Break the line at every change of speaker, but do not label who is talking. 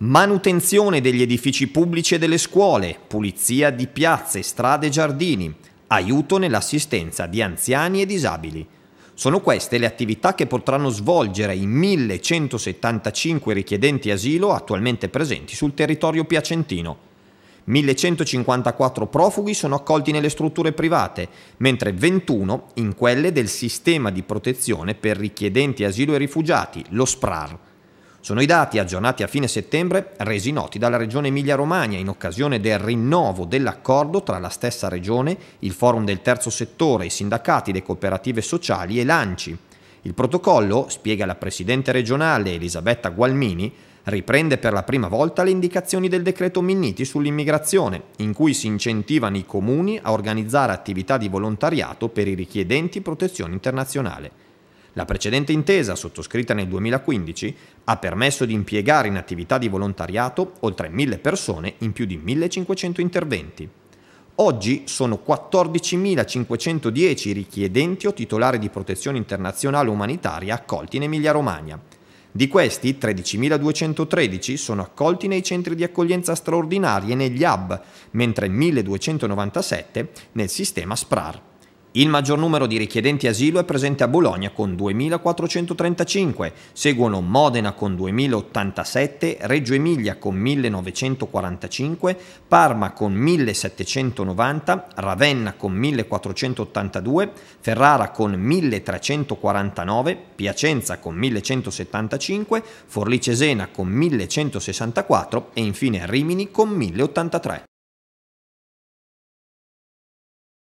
manutenzione degli edifici pubblici e delle scuole, pulizia di piazze, strade e giardini, aiuto nell'assistenza di anziani e disabili. Sono queste le attività che potranno svolgere i 1175 richiedenti asilo attualmente presenti sul territorio piacentino. 1154 profughi sono accolti nelle strutture private, mentre 21 in quelle del sistema di protezione per richiedenti asilo e rifugiati, lo SPRAR. Sono i dati aggiornati a fine settembre resi noti dalla Regione Emilia-Romagna in occasione del rinnovo dell'accordo tra la stessa Regione, il Forum del Terzo Settore, i sindacati, le cooperative sociali e l'ANCI. Il protocollo, spiega la Presidente regionale Elisabetta Gualmini, riprende per la prima volta le indicazioni del decreto Minniti sull'immigrazione, in cui si incentivano i comuni a organizzare attività di volontariato per i richiedenti protezione internazionale. La precedente intesa, sottoscritta nel 2015, ha permesso di impiegare in attività di volontariato oltre 1000 persone in più di 1500 interventi. Oggi sono 14.510 richiedenti o titolari di protezione internazionale umanitaria accolti in Emilia-Romagna. Di questi, 13.213 sono accolti nei centri di accoglienza straordinarie e negli hub, mentre 1.297 nel sistema SPRAR. Il maggior numero di richiedenti asilo è presente a Bologna con 2.435, seguono Modena con 2.087, Reggio Emilia con 1.945, Parma con 1.790, Ravenna con 1.482, Ferrara con 1.349, Piacenza con 1.175, Forlì Cesena con 1.164 e infine Rimini con 1.083.